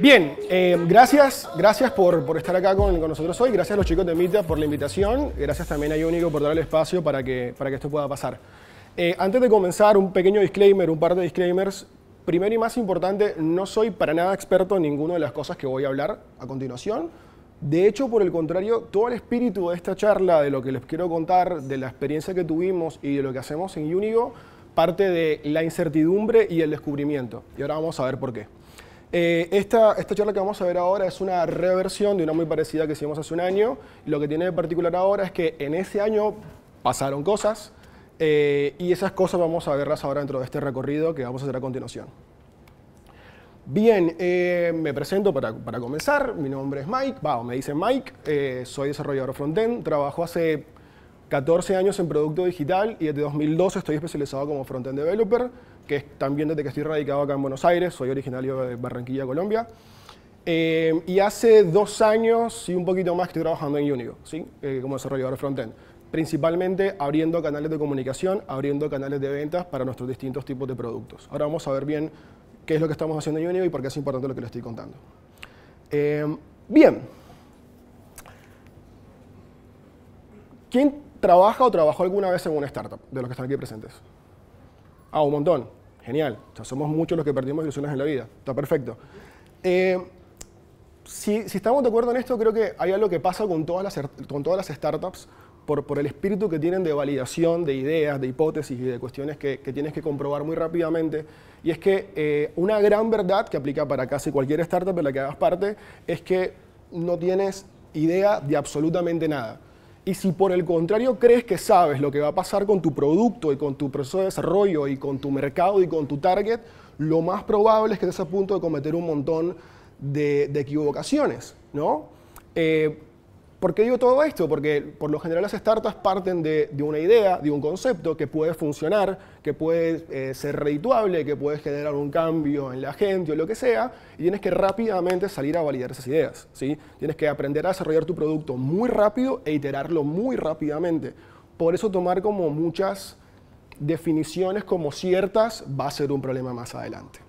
Bien, eh, gracias, gracias por, estar acá con, nosotros hoy, gracias a los chicos de Mita por la invitación, gracias también a Unigo por dar el espacio para que, esto pueda pasar. Eh, antes de comenzar, un pequeño disclaimer, un par de disclaimers. Primero y más importante, no soy para nada experto en ninguna de las cosas que voy a hablar a continuación. De hecho, por el contrario, todo el espíritu de esta charla, de lo que les quiero contar, de la experiencia que tuvimos y de lo que hacemos en Unigo, parte de la incertidumbre y el descubrimiento. Y ahora vamos a ver por qué. Eh, esta, esta charla que vamos a ver ahora es una reversión de una muy parecida que hicimos hace un año. Lo que tiene de particular ahora es que en ese año pasaron cosas eh, y esas cosas vamos a verlas ahora dentro de este recorrido que vamos a hacer a continuación. Bien, eh, me presento para, para, comenzar. Mi nombre es Mike, va, me dicen Mike, soy desarrollador frontend, trabajo hace 14 años en producto digital y desde 2012 estoy especializado como frontend developer que es también desde que estoy radicado acá en Buenos Aires, soy originario de Barranquilla, Colombia. Eh, y hace dos años y un poquito más que estoy trabajando en Unigo, ¿sí? Eh, como desarrollador frontend. Principalmente abriendo canales de comunicación, abriendo canales de ventas para nuestros distintos tipos de productos. Ahora vamos a ver bien qué es lo que estamos haciendo en Unigo y por qué es importante lo que les estoy contando. Eh, bien. ¿Quién trabaja o trabajó alguna vez en una startup de los que están aquí presentes? Ah, un montón. Genial. O somos muchos los que perdimos ilusiones en la vida. Está perfecto. Eh, si, estamos de acuerdo en esto, creo que hay algo que pasa con todas las, con todas las startups por, por el espíritu que tienen de validación, de ideas, de hipótesis y de cuestiones que, tienes que comprobar muy rápidamente. Y es que eh, una gran verdad que aplica para casi cualquier startup de la que hagas parte es que no tienes idea de absolutamente nada. Y si por el contrario crees que sabes lo que va a pasar con tu producto y con tu proceso de desarrollo y con tu mercado y con tu target, lo más probable es que estés a punto de cometer un montón de, equivocaciones, ¿no? Eh, ¿Por qué digo todo esto? Porque por lo general las startups parten de, una idea, de un concepto que puede funcionar, que puede eh, ser redituable, que puede generar un cambio en la gente o lo que sea, y tienes que rápidamente salir a validar esas ideas. ¿sí? Tienes que aprender a desarrollar tu producto muy rápido e iterarlo muy rápidamente. Por eso tomar como muchas definiciones como ciertas va a ser un problema más adelante.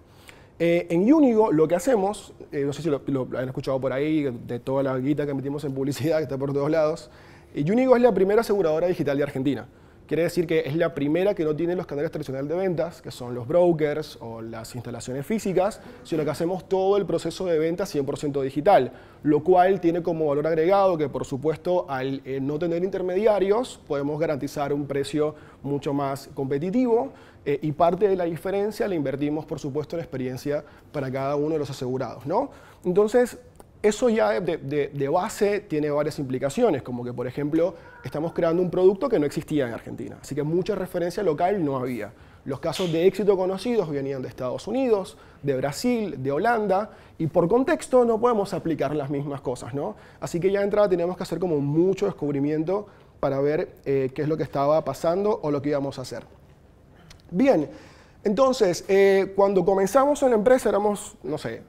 Eh, en Unigo lo que hacemos, eh, no sé si lo, han escuchado por ahí, de toda la guita que metimos en publicidad, que está por todos lados, eh, Unigo es la primera aseguradora digital de Argentina. Quiere decir que es la primera que no tiene los canales tradicionales de ventas, que son los brokers o las instalaciones físicas, sino que hacemos todo el proceso de venta 100% digital, lo cual tiene como valor agregado que, por supuesto, al eh, no tener intermediarios, podemos garantizar un precio mucho más competitivo eh, y parte de la diferencia la invertimos, por supuesto, en experiencia para cada uno de los asegurados. ¿no? Entonces, eso ya de, base tiene varias implicaciones, como que por ejemplo estamos creando un producto que no existía en Argentina, así que mucha referencia local no había. Los casos de éxito conocidos venían de Estados Unidos, de Brasil, de Holanda, y por contexto no podemos aplicar las mismas cosas, ¿no? Así que ya de entrada tenemos que hacer como mucho descubrimiento para ver eh, qué es lo que estaba pasando o lo que íbamos a hacer. Bien, entonces, eh, cuando comenzamos en la empresa éramos, no sé,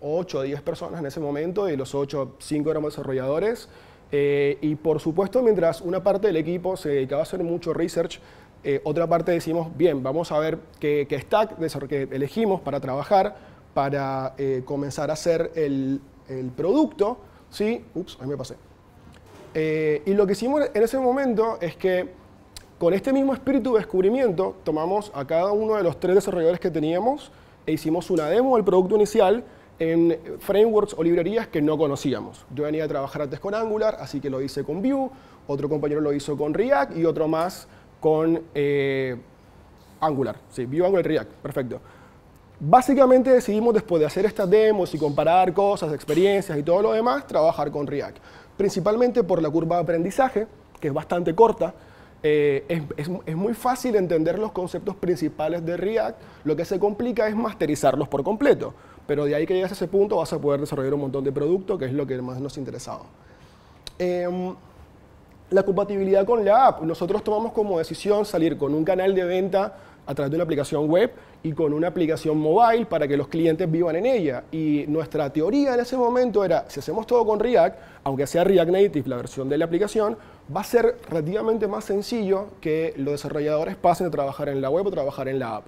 8 o 10 personas en ese momento, y los 8, 5 éramos desarrolladores. Eh, y por supuesto, mientras una parte del equipo se dedicaba a hacer mucho research, eh, otra parte decimos, bien, vamos a ver qué, stack elegimos para trabajar, para eh, comenzar a hacer el, el, producto. ¿sí? Ups, ahí me pasé. y lo que hicimos en ese momento es que con este mismo espíritu de descubrimiento, tomamos a cada uno de los tres desarrolladores que teníamos e hicimos una demo del producto inicial en frameworks o librerías que no conocíamos. Yo venía a trabajar antes con Angular, así que lo hice con Vue, otro compañero lo hizo con React y otro más con eh, Angular. Sí, Vue, Angular, React, perfecto. Básicamente decidimos después de hacer estas demos y comparar cosas, experiencias y todo lo demás, trabajar con React. Principalmente por la curva de aprendizaje, que es bastante corta, eh, es, muy fácil entender los conceptos principales de React. Lo que se complica es masterizarlos por completo. Pero de ahí que llegas a ese punto vas a poder desarrollar un montón de productos, que es lo que más nos interesaba. Em, la compatibilidad con la app. Nosotros tomamos como decisión salir con un canal de venta a través de una aplicación web y con una aplicación mobile para que los clientes vivan en ella. Y nuestra teoría en ese momento era, si hacemos todo con React, aunque sea React Native la versión de la aplicación, va a ser relativamente más sencillo que los desarrolladores pasen a trabajar en la web o trabajar en la app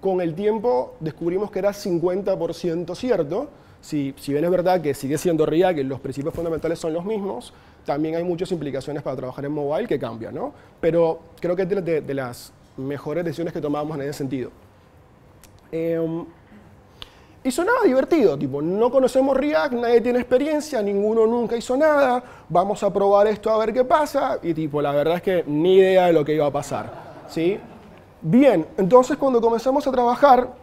con el tiempo descubrimos que era 50% cierto. Si, bien es verdad que sigue siendo React que los principios fundamentales son los mismos, también hay muchas implicaciones para trabajar en mobile que cambian, ¿no? Pero creo que es de, las mejores decisiones que tomamos en ese sentido. Hizo em, y sonaba divertido, tipo, no conocemos React, nadie tiene experiencia, ninguno nunca hizo nada, vamos a probar esto a ver qué pasa, y tipo, la verdad es que ni idea de lo que iba a pasar, ¿sí? Bien, entonces cuando comenzamos a trabajar,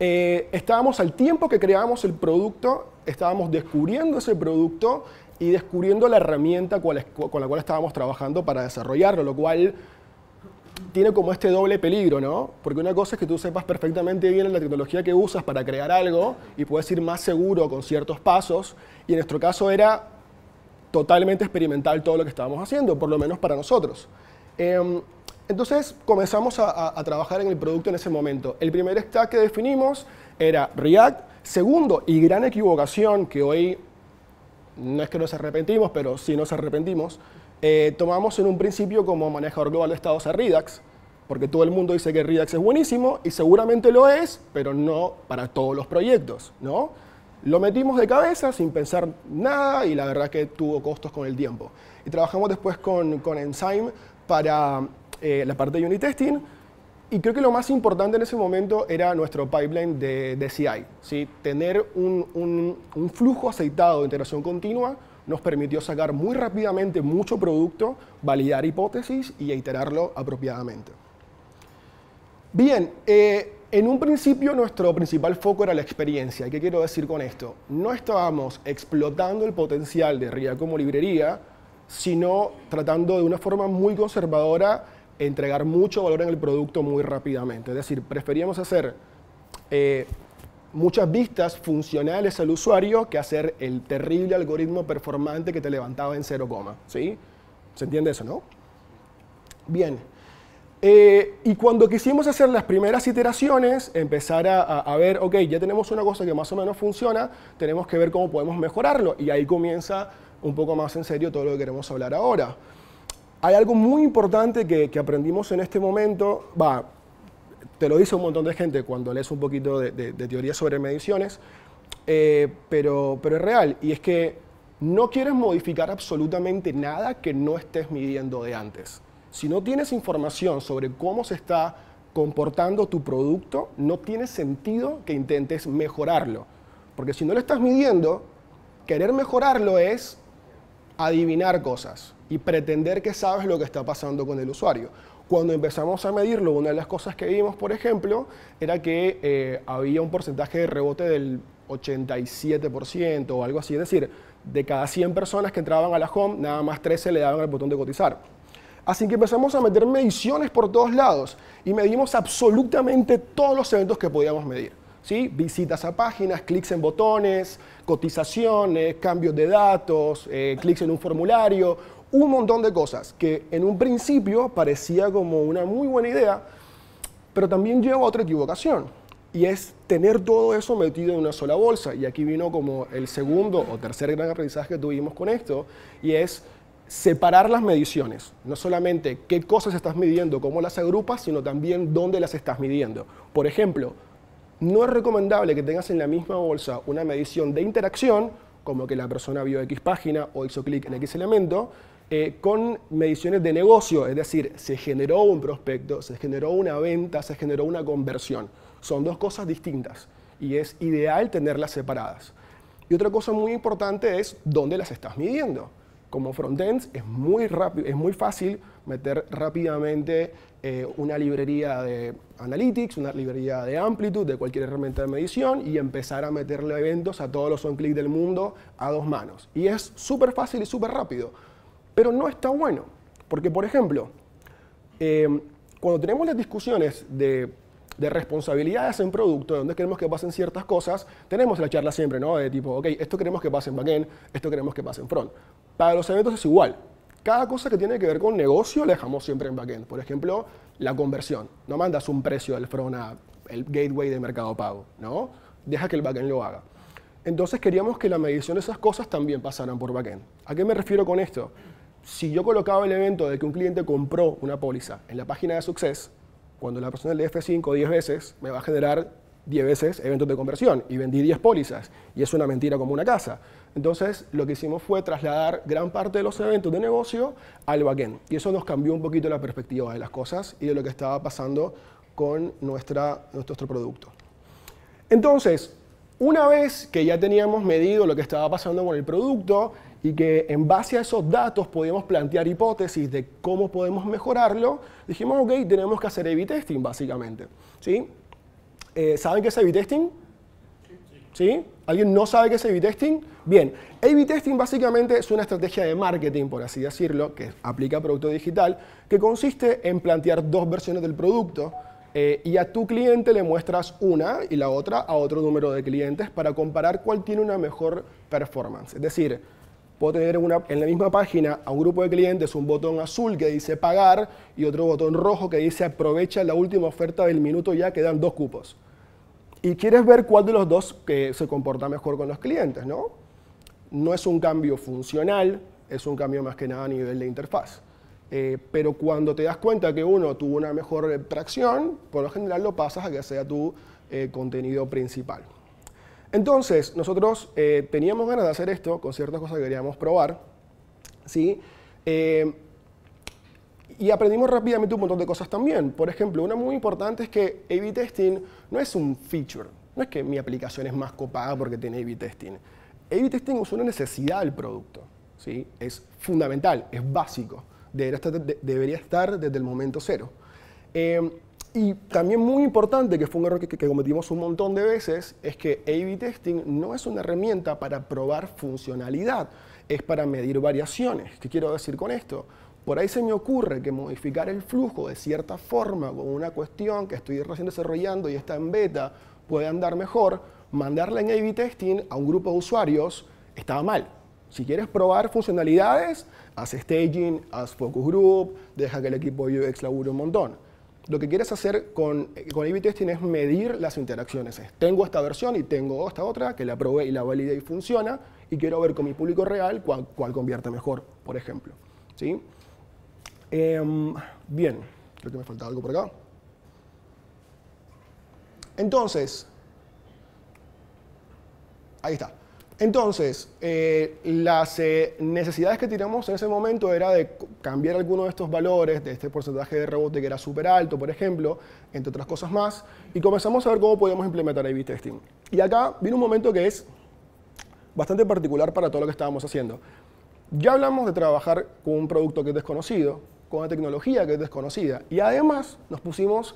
eh, estábamos al tiempo que creábamos el producto, estábamos descubriendo ese producto y descubriendo la herramienta con la cual estábamos trabajando para desarrollarlo, lo cual tiene como este doble peligro, ¿no? Porque una cosa es que tú sepas perfectamente bien la tecnología que usas para crear algo y puedes ir más seguro con ciertos pasos, y en nuestro caso era totalmente experimental todo lo que estábamos haciendo, por lo menos para nosotros. Em, entonces comenzamos a, trabajar en el producto en ese momento. El primer stack que definimos era React. Segundo, y gran equivocación que hoy no es que nos arrepentimos, pero sí nos arrepentimos, eh, tomamos en un principio como manejador global de estados a Redux, porque todo el mundo dice que Redux es buenísimo y seguramente lo es, pero no para todos los proyectos, ¿no? Lo metimos de cabeza sin pensar nada y la verdad que tuvo costos con el tiempo. Y trabajamos después con Enzyme para eh, la parte de unit testing. Y creo que lo más importante en ese momento era nuestro pipeline de, CI. ¿sí? Tener un, flujo aceitado de integración continua nos permitió sacar muy rápidamente mucho producto, validar hipótesis y iterarlo apropiadamente. Bien, eh, en un principio nuestro principal foco era la experiencia. ¿Qué quiero decir con esto? No estábamos explotando el potencial de RIA como librería, sino tratando de una forma muy conservadora entregar mucho valor en el producto muy rápidamente. Es decir, preferíamos hacer eh, muchas vistas funcionales al usuario que hacer el terrible algoritmo performante que te levantaba en cero coma. ¿sí? ¿Se entiende eso, no? Bien. Eh, y cuando quisimos hacer las primeras iteraciones, empezar a, a, ver, ok, ya tenemos una cosa que más o menos funciona, tenemos que ver cómo podemos mejorarlo. Y ahí comienza un poco más en serio todo lo que queremos hablar ahora. Hay algo muy importante que, aprendimos en este momento, va, te lo dice un montón de gente cuando lees un poquito de, teoría sobre mediciones, eh, pero, pero es real, y es que no quieres modificar absolutamente nada que no estés midiendo de antes. Si no tienes información sobre cómo se está comportando tu producto, no tiene sentido que intentes mejorarlo. Porque si no lo estás midiendo, querer mejorarlo es adivinar cosas y pretender que sabes lo que está pasando con el usuario. Cuando empezamos a medirlo, una de las cosas que vimos, por ejemplo, era que eh, había un porcentaje de rebote del 87% o algo así. Es decir, de cada 100 personas que entraban a la home, nada más 13 le daban al botón de cotizar. Así que empezamos a meter mediciones por todos lados y medimos absolutamente todos los eventos que podíamos medir. ¿sí? Visitas a páginas, clics en botones, cotizaciones, cambios de datos, eh, clics en un formulario, un montón de cosas que en un principio parecía como una muy buena idea, pero también lleva a otra equivocación. Y es tener todo eso metido en una sola bolsa. Y aquí vino como el segundo o tercer gran aprendizaje que tuvimos con esto, y es separar las mediciones. No solamente qué cosas estás midiendo, cómo las agrupas, sino también dónde las estás midiendo. Por ejemplo, no es recomendable que tengas en la misma bolsa una medición de interacción, como que la persona vio X página o hizo clic en X elemento, eh, con mediciones de negocio, es decir, se generó un prospecto, se generó una venta, se generó una conversión. Son dos cosas distintas y es ideal tenerlas separadas. Y otra cosa muy importante es dónde las estás midiendo. Como frontends es muy rápido, es muy fácil meter rápidamente eh, una librería de Analytics, una librería de Amplitude, de cualquier herramienta de medición y empezar a meterle eventos a todos los on-click del mundo a dos manos. Y es súper fácil y súper rápido pero no está bueno, porque por ejemplo, eh, cuando tenemos las discusiones de, responsabilidades en producto, donde queremos que pasen ciertas cosas, tenemos la charla siempre, ¿no? De tipo, ok, esto queremos que pase en backend, esto queremos que pase en front. Para los eventos es igual. Cada cosa que tiene que ver con negocio la dejamos siempre en backend. Por ejemplo, la conversión. No mandas un precio del front a el gateway de mercado pago, ¿no? Deja que el backend lo haga. Entonces queríamos que la medición de esas cosas también pasaran por backend. ¿A qué me refiero con esto? si yo colocaba el evento de que un cliente compró una póliza en la página de Success, cuando la persona le F5 10 veces, me va a generar 10 veces eventos de conversión y vendí 10 pólizas. Y es una mentira como una casa. Entonces, lo que hicimos fue trasladar gran parte de los eventos de negocio al backend. Y eso nos cambió un poquito la perspectiva de las cosas y de lo que estaba pasando con nuestra, nuestro producto. Entonces, una vez que ya teníamos medido lo que estaba pasando con el producto y que en base a esos datos podemos plantear hipótesis de cómo podemos mejorarlo, dijimos, ok, tenemos que hacer A-B testing, básicamente. ¿Sí? Eh, ¿Saben qué es A-B testing? ¿Sí? ¿Alguien no sabe qué es A-B testing? Bien, A-B testing básicamente es una estrategia de marketing, por así decirlo, que aplica a producto digital, que consiste en plantear dos versiones del producto eh, y a tu cliente le muestras una y la otra a otro número de clientes para comparar cuál tiene una mejor performance. Es decir, puedo tener en la misma página a un grupo de clientes un botón azul que dice pagar y otro botón rojo que dice aprovecha la última oferta del minuto ya, quedan dos cupos. Y quieres ver cuál de los dos que eh, se comporta mejor con los clientes, ¿no? No es un cambio funcional, es un cambio más que nada a nivel de interfaz. Eh, pero cuando te das cuenta que uno tuvo una mejor eh, tracción, por lo general lo pasas a que sea tu contenido principal. Entonces, nosotros eh, teníamos ganas de hacer esto con ciertas cosas que queríamos probar, ¿sí? Eh, y aprendimos rápidamente un montón de cosas también. Por ejemplo, una muy importante es que A-B testing no es un feature. No es que mi aplicación es más copada porque tiene A-B testing. A-B testing es una necesidad del producto. ¿sí? Es fundamental, es básico. Debería estar, desde el momento cero. Eh, y también muy importante, que fue un error que, cometimos un montón de veces, es que A-B testing no es una herramienta para probar funcionalidad, es para medir variaciones. ¿Qué quiero decir con esto? Por ahí se me ocurre que modificar el flujo de cierta forma con una cuestión que estoy recién desarrollando y está en beta puede andar mejor, mandarla en A-B testing a un grupo de usuarios estaba mal. Si quieres probar funcionalidades, haz staging, haz focus group, deja que el equipo UX labure un montón lo que quieres hacer con, con A-B testing es medir las interacciones. tengo esta versión y tengo esta otra que la probé y la validé y funciona y quiero ver con mi público real cuál, convierte mejor, por ejemplo. ¿Sí? Em, bien, creo que me falta algo por acá. Entonces, ahí está. Entonces, eh, las eh, necesidades que teníamos en ese momento era de cambiar algunos de estos valores, de este porcentaje de rebote que era súper alto, por ejemplo, entre otras cosas más, y comenzamos a ver cómo podíamos implementar A-B testing. Y acá vino un momento que es bastante particular para todo lo que estábamos haciendo. Ya hablamos de trabajar con un producto que es desconocido, con una tecnología que es desconocida, y además nos pusimos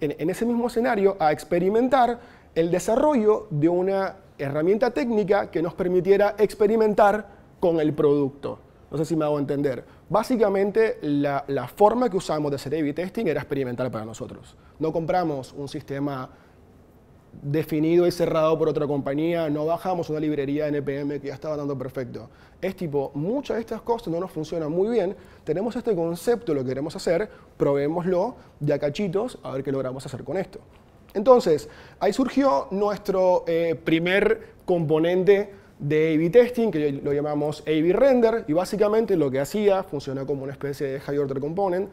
en ese mismo escenario a experimentar el desarrollo de una herramienta técnica que nos permitiera experimentar con el producto. No sé si me hago entender. Básicamente, la, la forma que usamos de hacer A-B testing era experimental para nosotros. No compramos un sistema definido y cerrado por otra compañía, no bajamos una librería de NPM que ya estaba dando perfecto. Es tipo, muchas de estas cosas no nos funcionan muy bien, tenemos este concepto, lo que queremos hacer, probémoslo de a cachitos, a ver qué logramos hacer con esto. Entonces, ahí surgió nuestro eh, primer componente de A-B testing, que lo llamamos a render, y básicamente lo que hacía funciona como una especie de high order component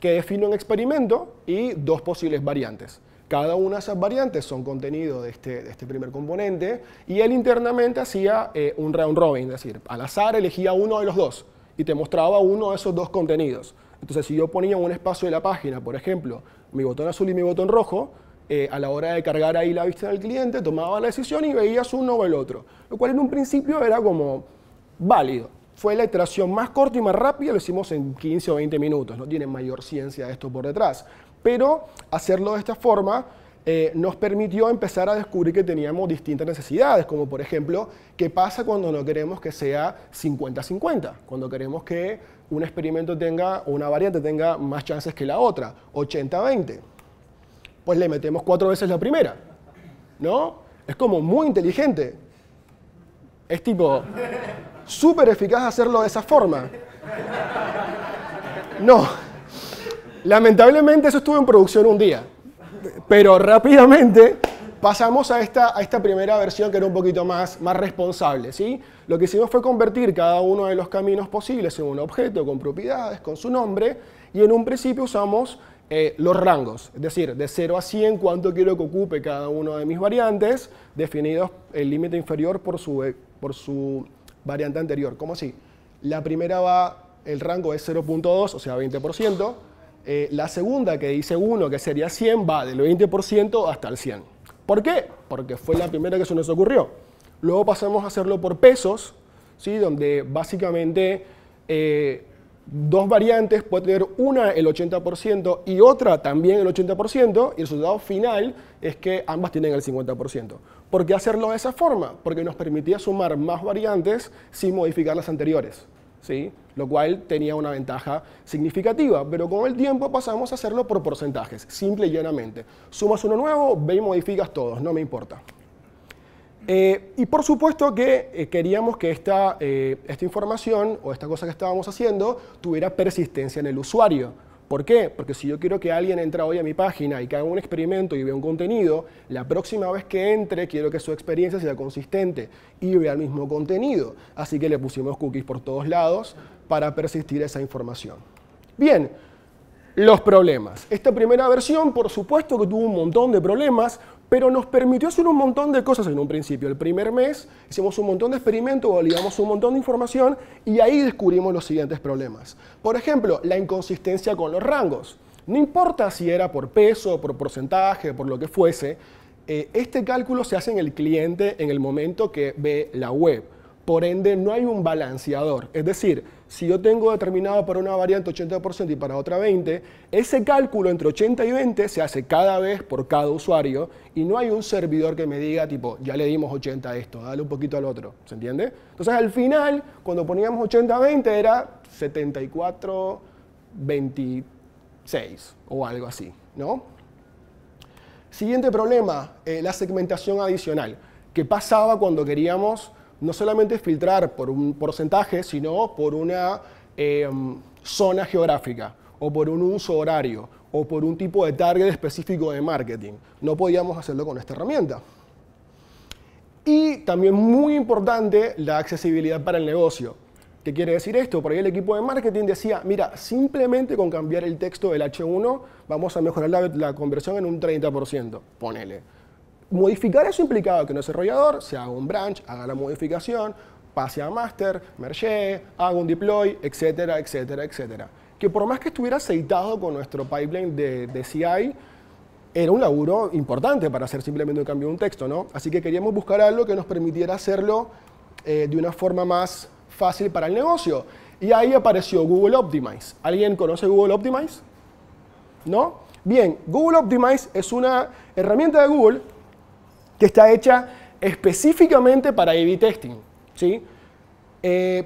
que define un experimento y dos posibles variantes. Cada una de esas variantes son contenido de este, este primer componente y él internamente hacía eh, un round robin, es decir, al azar elegía uno de los dos y te mostraba uno de esos dos contenidos. Entonces, si yo ponía un espacio de la página, por ejemplo, mi botón azul y mi botón rojo, eh, a la hora de cargar ahí la vista del cliente, tomaba la decisión y veías uno o el otro. Lo cual en un principio era como válido. Fue la iteración más corta y más rápida, lo hicimos en 15 o 20 minutos, no tienen mayor ciencia de esto por detrás. Pero hacerlo de esta forma eh, nos permitió empezar a descubrir que teníamos distintas necesidades, como por ejemplo, qué pasa cuando no queremos que sea 50-50, cuando queremos que un experimento tenga, o una variante tenga más chances que la otra, 80-20 pues le metemos cuatro veces la primera. ¿No? Es como muy inteligente. Es tipo, súper eficaz hacerlo de esa forma. No. Lamentablemente eso estuvo en producción un día. Pero rápidamente pasamos a esta, a esta primera versión que era un poquito más, más responsable. ¿sí? Lo que hicimos fue convertir cada uno de los caminos posibles en un objeto con propiedades, con su nombre, y en un principio usamos eh, los rangos, es decir, de 0 a 100 cuánto quiero que ocupe cada uno de mis variantes, definidos el límite inferior por su, eh, por su variante anterior. ¿Cómo así? La primera va, el rango es 0.2, o sea, 20%. Eh, la segunda, que dice 1, que sería 100, va del 20% hasta el 100. ¿Por qué? Porque fue la primera que se nos ocurrió. Luego pasamos a hacerlo por pesos, ¿sí? donde básicamente dos variantes, puede tener una el 80% y otra también el 80%, y el resultado final es que ambas tienen el 50%. ¿Por qué hacerlo de esa forma? Porque nos permitía sumar más variantes sin modificar las anteriores, ¿sí? lo cual tenía una ventaja significativa, pero con el tiempo pasamos a hacerlo por porcentajes, simple y llanamente. Sumas uno nuevo, ve y modificas todos, no me importa. Eh, y por supuesto que eh, queríamos que esta, eh, esta información o esta cosa que estábamos haciendo tuviera persistencia en el usuario. ¿Por qué? Porque si yo quiero que alguien entre hoy a mi página y que haga un experimento y vea un contenido, la próxima vez que entre quiero que su experiencia sea consistente y vea el mismo contenido. Así que le pusimos cookies por todos lados para persistir esa información. Bien, los problemas. Esta primera versión, por supuesto que tuvo un montón de problemas, pero nos permitió hacer un montón de cosas en un principio. El primer mes hicimos un montón de experimentos, validamos un montón de información y ahí descubrimos los siguientes problemas. Por ejemplo, la inconsistencia con los rangos. No importa si era por peso, por porcentaje, por lo que fuese, eh, este cálculo se hace en el cliente en el momento que ve la web. Por ende, no hay un balanceador. Es decir, si yo tengo determinado para una variante 80% y para otra 20%, ese cálculo entre 80 y 20 se hace cada vez por cada usuario y no hay un servidor que me diga, tipo, ya le dimos 80 a esto, dale un poquito al otro. ¿Se entiende? Entonces, al final, cuando poníamos 80-20 era 74-26 o algo así, ¿no? Siguiente problema, eh, la segmentación adicional. que pasaba cuando queríamos no solamente filtrar por un porcentaje, sino por una em, zona geográfica o por un uso horario o por un tipo de target específico de marketing. No podíamos hacerlo con esta herramienta. Y también muy importante, la accesibilidad para el negocio. ¿Qué quiere decir esto? Por ahí el equipo de marketing decía, mira, simplemente con cambiar el texto del H1 vamos a mejorar la conversión en un 30%, ponele. Modificar eso implicaba que un desarrollador se haga un branch, haga la modificación, pase a master, merge, haga un deploy, etcétera, etcétera, etcétera. Que por más que estuviera aceitado con nuestro pipeline de, CI, era un laburo importante para hacer simplemente un cambio de un texto, ¿no? Así que queríamos buscar algo que nos permitiera hacerlo eh, de una forma más fácil para el negocio. Y ahí apareció Google Optimize. ¿Alguien conoce Google Optimize? ¿No? Bien, Google Optimize es una herramienta de Google que está hecha específicamente para A-B testing. ¿sí? Eh,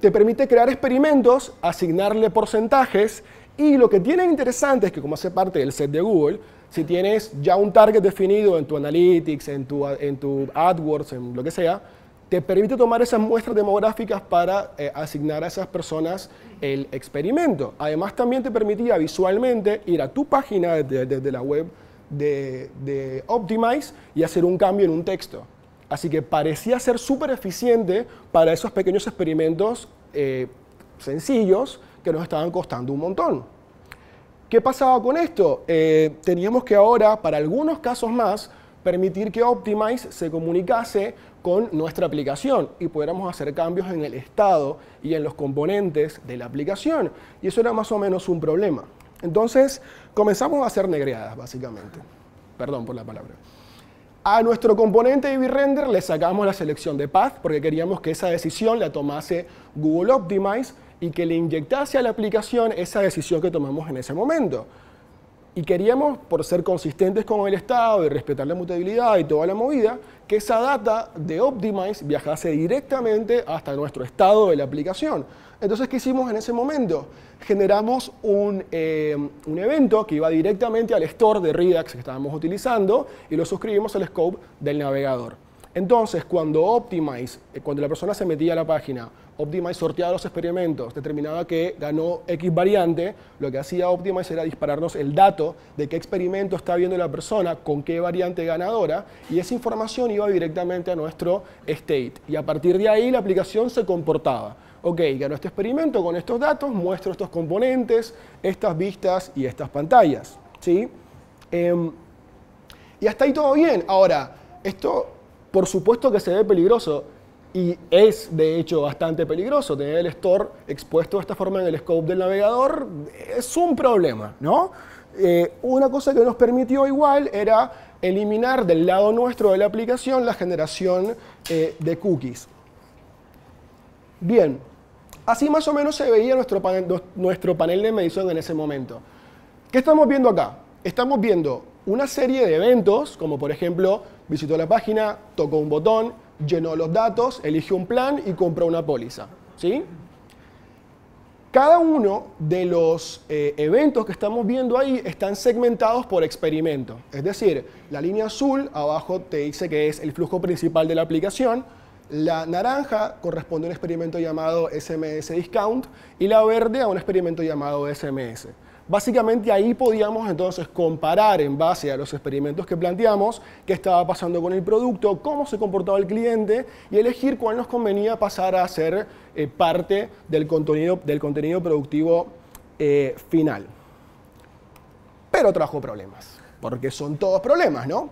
te permite crear experimentos, asignarle porcentajes y lo que tiene interesante es que como hace parte del set de Google, si tienes ya un target definido en tu Analytics, en tu, en tu AdWords, en lo que sea, te permite tomar esas muestras demográficas para eh, asignar a esas personas el experimento. Además, también te permitía visualmente ir a tu página desde, desde la web de, Optimize y hacer un cambio en un texto. Así que parecía ser súper eficiente para esos pequeños experimentos eh, sencillos que nos estaban costando un montón. ¿Qué pasaba con esto? Eh, teníamos que ahora, para algunos casos más, permitir que Optimize se comunicase con nuestra aplicación y pudiéramos hacer cambios en el estado y en los componentes de la aplicación. Y eso era más o menos un problema. Entonces comenzamos a hacer negreadas, básicamente. Perdón por la palabra. A nuestro componente de VRender le sacamos la selección de path porque queríamos que esa decisión la tomase Google Optimize y que le inyectase a la aplicación esa decisión que tomamos en ese momento. Y queríamos, por ser consistentes con el estado y respetar la mutabilidad y toda la movida, que esa data de Optimize viajase directamente hasta nuestro estado de la aplicación. Entonces, ¿qué hicimos en ese momento? Generamos un, eh, un, evento que iba directamente al store de Redux que estábamos utilizando y lo suscribimos al scope del navegador. Entonces, cuando Optimize, eh, cuando la persona se metía a la página, Optimize sorteaba los experimentos, determinaba que ganó X variante, lo que hacía Optimize era dispararnos el dato de qué experimento está viendo la persona, con qué variante ganadora, y esa información iba directamente a nuestro state. Y a partir de ahí la aplicación se comportaba ok, no este experimento con estos datos, muestro estos componentes, estas vistas y estas pantallas. ¿sí? Em, y hasta ahí todo bien. Ahora, esto por supuesto que se ve peligroso y es de hecho bastante peligroso. Tener el store expuesto de esta forma en el scope del navegador es un problema, ¿no? Eh, una cosa que nos permitió igual era eliminar del lado nuestro de la aplicación la generación eh, de cookies. Bien, Así más o menos se veía nuestro panel, nuestro panel de medición en ese momento. ¿Qué estamos viendo acá? Estamos viendo una serie de eventos, como por ejemplo, visitó la página, tocó un botón, llenó los datos, eligió un plan y compró una póliza. ¿sí? Cada uno de los eh, eventos que estamos viendo ahí están segmentados por experimento. Es decir, la línea azul abajo te dice que es el flujo principal de la aplicación, la naranja corresponde a un experimento llamado SMS Discount y la verde a un experimento llamado SMS. Básicamente ahí podíamos entonces comparar en base a los experimentos que planteamos qué estaba pasando con el producto, cómo se comportaba el cliente y elegir cuál nos convenía pasar a ser eh, parte del contenido, del contenido productivo eh, final. Pero trajo problemas, porque son todos problemas, ¿no?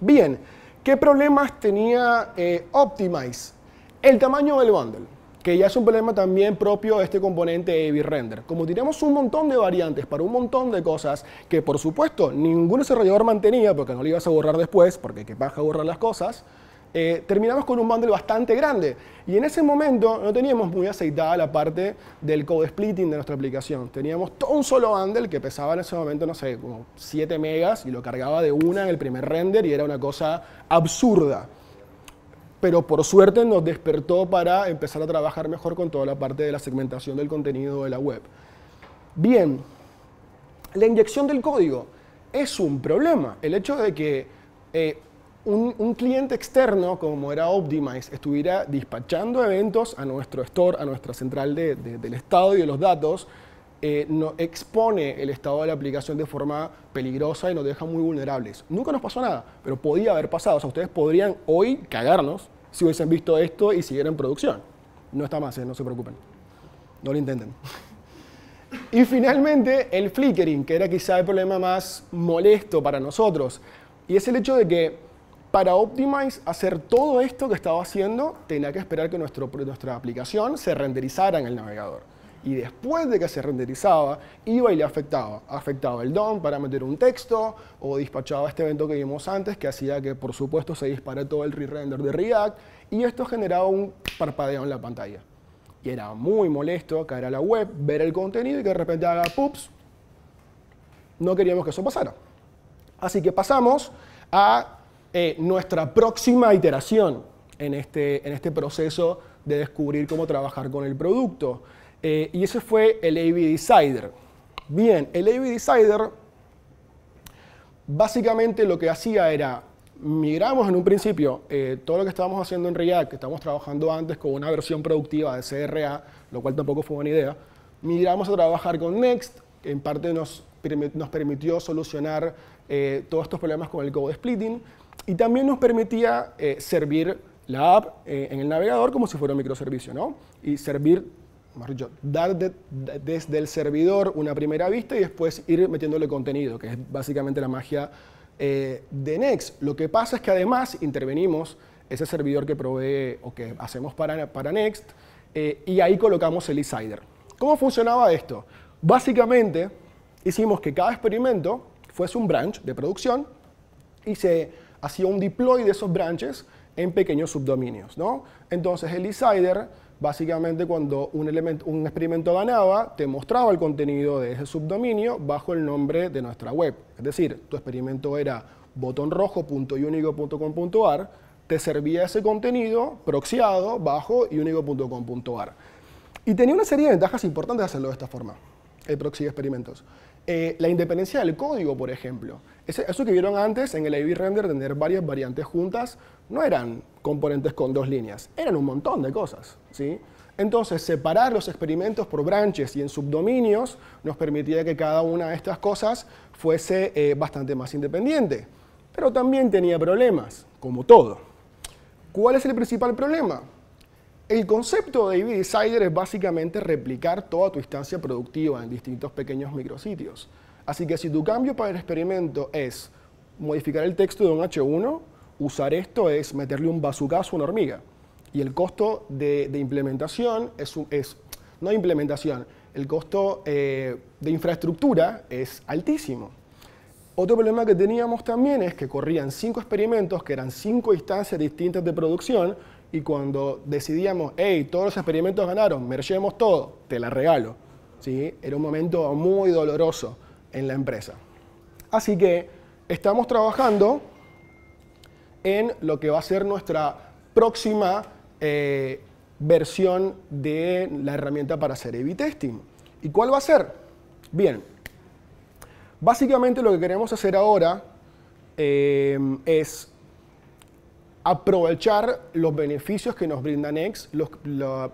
Bien, ¿Qué problemas tenía eh, Optimize? El tamaño del bundle, que ya es un problema también propio de este componente de Render. Como tenemos un montón de variantes para un montón de cosas que, por supuesto, ningún desarrollador mantenía porque no lo ibas a borrar después, porque qué paja borrar las cosas, eh, terminamos con un bundle bastante grande. Y en ese momento no teníamos muy aceitada la parte del code splitting de nuestra aplicación. Teníamos todo un solo bundle que pesaba en ese momento, no sé, como 7 megas y lo cargaba de una en el primer render y era una cosa absurda. Pero por suerte nos despertó para empezar a trabajar mejor con toda la parte de la segmentación del contenido de la web. Bien, la inyección del código es un problema. El hecho de que eh, un, cliente externo, como era Optimize, estuviera despachando eventos a nuestro store, a nuestra central de, del estado y de los datos, eh, no, expone el estado de la aplicación de forma peligrosa y nos deja muy vulnerables. Nunca nos pasó nada, pero podía haber pasado. O sea, ustedes podrían hoy cagarnos si hubiesen visto esto y siguieran en producción. No está más, ¿eh? no se preocupen. No lo intenten. Y finalmente, el flickering, que era quizá el problema más molesto para nosotros. Y es el hecho de que para Optimize hacer todo esto que estaba haciendo, tenía que esperar que nuestra aplicación se renderizara en el navegador. Y después de que se renderizaba, iba y le afectaba. Afectaba el DOM para meter un texto o despachaba este evento que vimos antes que hacía que, por supuesto, se dispara todo el re-render de React y esto generaba un parpadeo en la pantalla. Y era muy molesto caer a la web, ver el contenido y que de repente haga pups. No queríamos que eso pasara. Así que pasamos a eh, nuestra próxima iteración en este, en este proceso de descubrir cómo trabajar con el producto. Eh, y ese fue el AV Decider. Bien, el AV Decider básicamente lo que hacía era, migramos en un principio eh, todo lo que estábamos haciendo en React, que estábamos trabajando antes con una versión productiva de CRA, lo cual tampoco fue buena idea, migramos a trabajar con Next, que en parte nos, nos permitió solucionar todos estos problemas con el code splitting, y también nos permitía eh, servir la app eh, en el navegador como si fuera un microservicio, ¿no? Y servir, más dicho, dar desde el servidor una primera vista y después ir metiéndole contenido, que es básicamente la magia eh, de Next. Lo que pasa es que además intervenimos ese servidor que provee o que hacemos para, para Next y ahí colocamos el insider. ¿Cómo funcionaba esto? Básicamente hicimos que cada experimento fuese un branch de producción y se hacía un deploy de esos branches en pequeños subdominios. ¿no? Entonces el insider, básicamente cuando un, experimento ganaba, te mostraba el contenido de ese subdominio bajo el nombre de nuestra web. Es decir, tu experimento era botonrojo.unico.com.ar, te servía ese contenido proxiado bajo unico.com.ar. Y tenía una serie de ventajas importantes hacerlo de esta forma, el proxy de experimentos. Eh, la independencia del código, por ejemplo. Eso que vieron antes en el AV render, tener varias variantes juntas, no eran componentes con dos líneas, eran un montón de cosas. ¿sí? Entonces, separar los experimentos por branches y en subdominios nos permitía que cada una de estas cosas fuese eh, bastante más independiente. Pero también tenía problemas, como todo. ¿Cuál es el principal problema? El concepto de EV es básicamente replicar toda tu instancia productiva en distintos pequeños micrositios. Así que si tu cambio para el experimento es modificar el texto de un H1, usar esto es meterle un bazucazo a una hormiga. Y el costo de, implementación es, no implementación, el costo eh, de infraestructura es altísimo. Otro problema que teníamos también es que corrían cinco experimentos, que eran cinco instancias distintas de producción, y cuando decidíamos, hey, todos los experimentos ganaron, mergemos todo, te la regalo. ¿Sí? Era un momento muy doloroso en la empresa. Así que estamos trabajando en lo que va a ser nuestra próxima eh, versión de la herramienta para hacer a testing. ¿Y cuál va a ser? Bien, básicamente lo que queremos hacer ahora eh, es aprovechar los beneficios que nos brinda Next, la,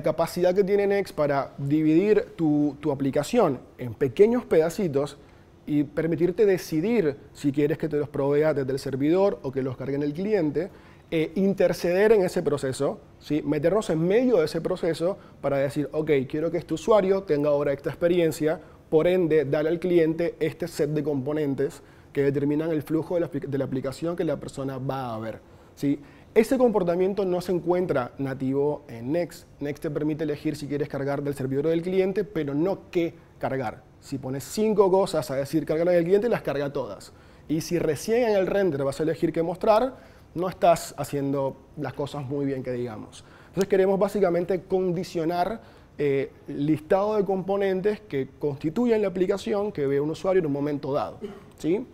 capacidad que tiene Next para dividir tu, aplicación en pequeños pedacitos y permitirte decidir si quieres que te los provea desde el servidor o que los cargue el cliente, e interceder en ese proceso, ¿sí? meternos en medio de ese proceso para decir, ok, quiero que este usuario tenga ahora esta experiencia, por ende, darle al cliente este set de componentes que determinan el flujo de la, aplicación que la persona va a ver. ¿sí? Ese comportamiento no se encuentra nativo en Next. Next te permite elegir si quieres cargar del servidor o del cliente, pero no qué cargar. Si pones cinco cosas a decir cargar del cliente, las carga todas. Y si recién en el render vas a elegir qué mostrar, no estás haciendo las cosas muy bien que digamos. Entonces queremos básicamente condicionar eh, listado de componentes que constituyen la aplicación que ve un usuario en un momento dado. ¿sí?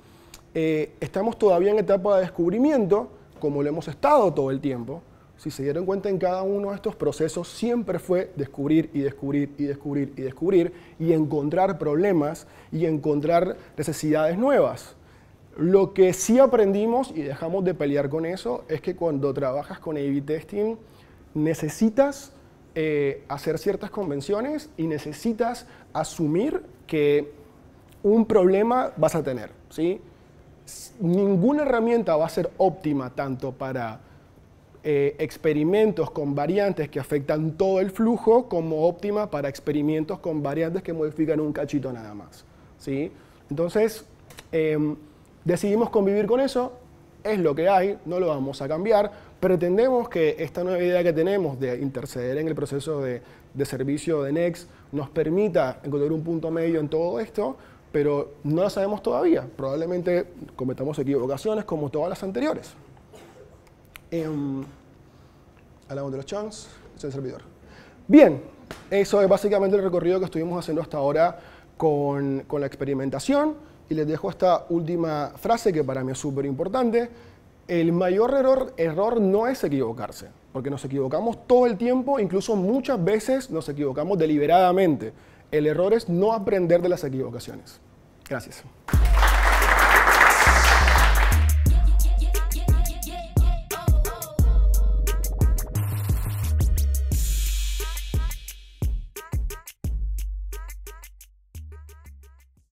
Eh, estamos todavía en etapa de descubrimiento, como lo hemos estado todo el tiempo. Si se dieron cuenta en cada uno de estos procesos, siempre fue descubrir y descubrir y descubrir y descubrir y encontrar problemas y encontrar necesidades nuevas. Lo que sí aprendimos y dejamos de pelear con eso es que cuando trabajas con A-B testing necesitas eh, hacer ciertas convenciones y necesitas asumir que un problema vas a tener, ¿sí? Ninguna herramienta va a ser óptima tanto para eh, experimentos con variantes que afectan todo el flujo como óptima para experimentos con variantes que modifican un cachito nada más, ¿sí? Entonces, em, decidimos convivir con eso, es lo que hay, no lo vamos a cambiar, Pretendemos que esta nueva idea que tenemos de interceder en el proceso de, servicio de Next nos permita encontrar un punto medio en todo esto, pero no lo sabemos todavía. Probablemente cometamos equivocaciones como todas las anteriores. Em, hablamos de los chunks, es el servidor. Bien, eso es básicamente el recorrido que estuvimos haciendo hasta ahora con, con la experimentación. Y les dejo esta última frase que para mí es súper importante, el mayor error, error no es equivocarse, porque nos equivocamos todo el tiempo, incluso muchas veces nos equivocamos deliberadamente. El error es no aprender de las equivocaciones. Gracias.